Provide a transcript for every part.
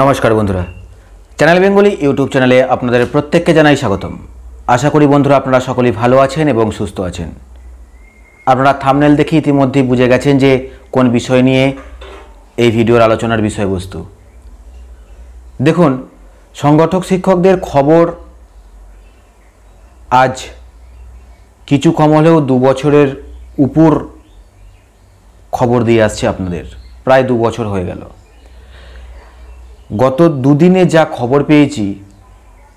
নমস্কার বন্ধুরা channel Bengali YouTube চ্যানেলে আপনাদের প্রত্যেককে জানাই স্বাগতম আশা করি বন্ধুরা আপনারা সকলেই ভালো আছেন এবং সুস্থ আছেন আপনারা থামনেল দেখে ইতিমধ্যেই বুঝে গেছেন যে কোন বিষয় নিয়ে এই ভিডিওর আলোচনার বিষয়বস্তু দেখুন সংগঠক শিক্ষকদের খবর আজ কিছু কম হলেও দু বছরের উপর খবর দিয়ে আসছে আপনাদের প্রায় দু বছর হয়ে গেল গত দুদিনে যা খবর পেয়েছি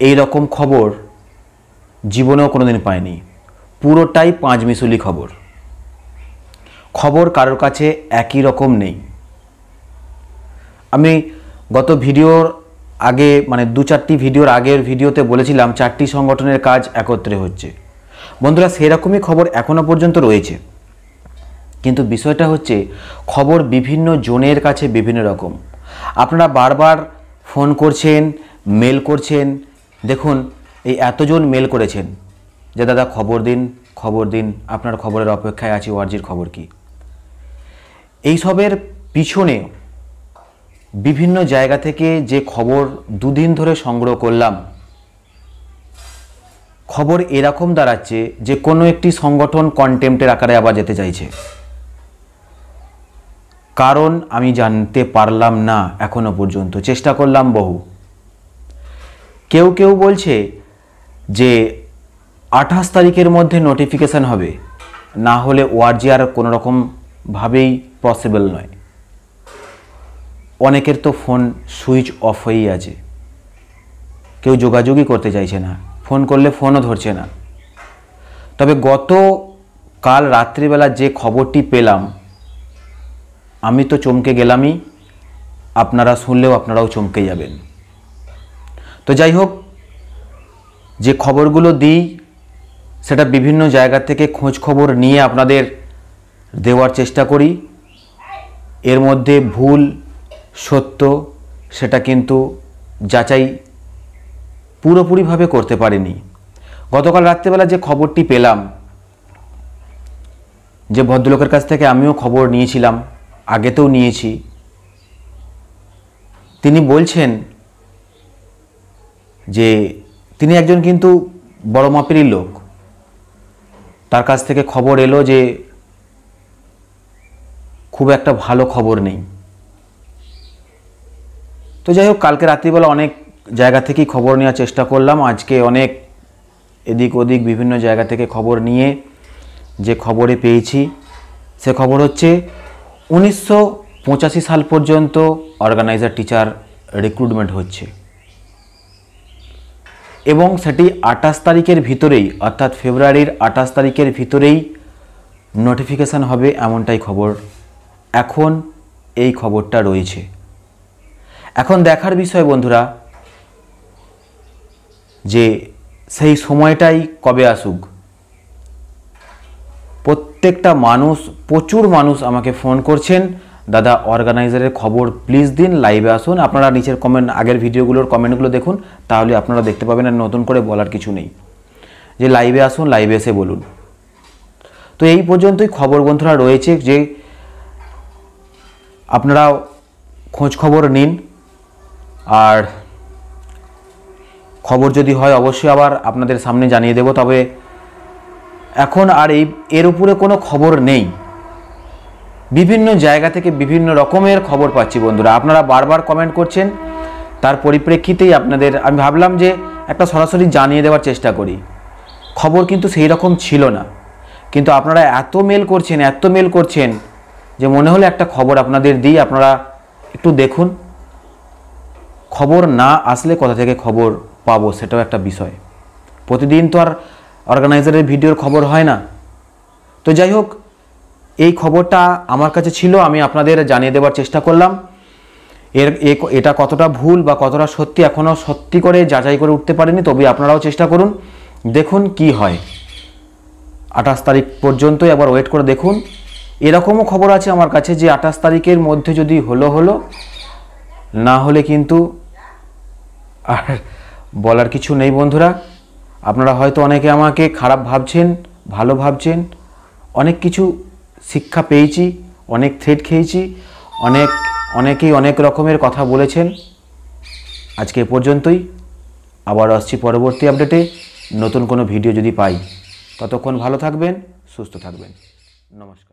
এই রকম খবর জীবনেও কোনোদিন পাইনি পুরোটাই পাঁচ মিশুলি খবর খবর কারোর কাছে একই রকম নেই আমি গত ভিডিওর আগে মানে দু চারটি ভিডিওর আগের ভিডিওতে বলেছিলাম চারটি সংগঠনের কাজ একত্রে হচ্ছে বন্ধুরা সেরকমই খবর এখনও পর্যন্ত রয়েছে কিন্তু বিষয়টা হচ্ছে খবর বিভিন্ন জনের কাছে বিভিন্ন রকম আপনারা বারবার ফোন করছেন মেল করছেন দেখুন এই এতজন মেল করেছেন যে দাদা খবর দিন খবর দিন আপনার খবরের অপেক্ষায় আছি ওয়ার্জির খবর কি এইসবের পিছনে বিভিন্ন জায়গা থেকে যে খবর দুদিন ধরে সংগ্রহ করলাম খবর এরকম দাঁড়াচ্ছে যে কোনো একটি সংগঠন কন্টেম্পটের আকারে আবার যেতে চাইছে কারণ আমি জানতে পারলাম না এখনো পর্যন্ত চেষ্টা করলাম বহু কেউ কেউ বলছে যে আঠাশ তারিখের মধ্যে নোটিফিকেশান হবে না হলে ওয়ারজিআর কোনো রকমভাবেই পসিবল নয় অনেকের তো ফোন সুইচ অফ হয়েই আছে কেউ যোগাযোগই করতে চাইছে না ফোন করলে ফোনও ধরছে না তবে গত কাল রাত্রিবেলা যে খবরটি পেলাম আমি তো চমকে গেলামই আপনারা শুনলেও আপনারাও চমকে যাবেন তো যাই হোক যে খবরগুলো দিই সেটা বিভিন্ন জায়গা থেকে খোঁজ খবর নিয়ে আপনাদের দেওয়ার চেষ্টা করি এর মধ্যে ভুল সত্য সেটা কিন্তু যাচাই পুরোপুরিভাবে করতে পারিনি গতকাল রাত্রেবেলা যে খবরটি পেলাম যে ভদ্রলোকের কাছ থেকে আমিও খবর নিয়েছিলাম আগেতেও নিয়েছি তিনি বলছেন যে তিনি একজন কিন্তু বড় মাপেরই লোক তার কাছ থেকে খবর এলো যে খুব একটা ভালো খবর নেই তো যাই হোক কালকে রাত্রিবেলা অনেক জায়গা থেকেই খবর নেওয়ার চেষ্টা করলাম আজকে অনেক এদিক ওদিক বিভিন্ন জায়গা থেকে খবর নিয়ে যে খবরে পেয়েছি সে খবর হচ্ছে উনিশশো সাল পর্যন্ত অর্গানাইজার টিচার রিক্রুটমেন্ট হচ্ছে এবং সেটি আঠাশ তারিখের ভিতরেই অর্থাৎ ফেব্রুয়ারির আঠাশ তারিখের ভিতরেই নোটিফিকেশান হবে এমনটাই খবর এখন এই খবরটা রয়েছে এখন দেখার বিষয় বন্ধুরা যে সেই সময়টাই কবে আসুক প্রত্যেকটা মানুষ প্রচুর মানুষ আমাকে ফোন করছেন দাদা অর্গানাইজারের খবর প্লিজ দিন লাইভে আসুন আপনারা নিচের কমেন্ট আগের ভিডিওগুলোর কমেন্টগুলো দেখুন তাহলে আপনারা দেখতে পাবেন আর নতুন করে বলার কিছু নেই যে লাইভে আসুন লাইভে এসে বলুন তো এই পর্যন্তই খবর গ্রন্থরা রয়েছে যে আপনারা খোঁজ খবর নিন আর খবর যদি হয় অবশ্যই আবার আপনাদের সামনে জানিয়ে দেব তবে এখন আর এই এর উপরে কোনো খবর নেই বিভিন্ন জায়গা থেকে বিভিন্ন রকমের খবর পাচ্ছি বন্ধুরা আপনারা বারবার কমেন্ট করছেন তার পরিপ্রেক্ষিতেই আপনাদের আমি ভাবলাম যে একটা সরাসরি জানিয়ে দেওয়ার চেষ্টা করি খবর কিন্তু সেই রকম ছিল না কিন্তু আপনারা এত মেল করছেন এত মেল করছেন যে মনে হলো একটা খবর আপনাদের দিই আপনারা একটু দেখুন খবর না আসলে কোথা থেকে খবর পাবো সেটাও একটা বিষয় প্রতিদিন তো আর অর্গানাইজারের ভিডিওর খবর হয় না তো যাই হোক এই খবরটা আমার কাছে ছিল আমি আপনাদের জানিয়ে দেওয়ার চেষ্টা করলাম এর এটা কতটা ভুল বা কতটা সত্যি এখনও সত্যি করে যাচাই করে উঠতে পারেনি তবে আপনারাও চেষ্টা করুন দেখুন কি হয় আঠাশ তারিখ পর্যন্তই আবার ওয়েট করে দেখুন এরকমও খবর আছে আমার কাছে যে আঠাশ তারিখের মধ্যে যদি হলো হলো না হলে কিন্তু আর বলার কিছু নেই বন্ধুরা আপনারা হয়তো অনেকে আমাকে খারাপ ভাবছেন ভালো ভাবছেন অনেক কিছু শিক্ষা পেয়েছি অনেক থ্রেট খেয়েছি অনেক অনেকেই অনেক রকমের কথা বলেছেন আজকে এ পর্যন্তই আবার আসছি পরবর্তী আপডেটে নতুন কোনো ভিডিও যদি পাই ততক্ষণ ভালো থাকবেন সুস্থ থাকবেন নমস্কার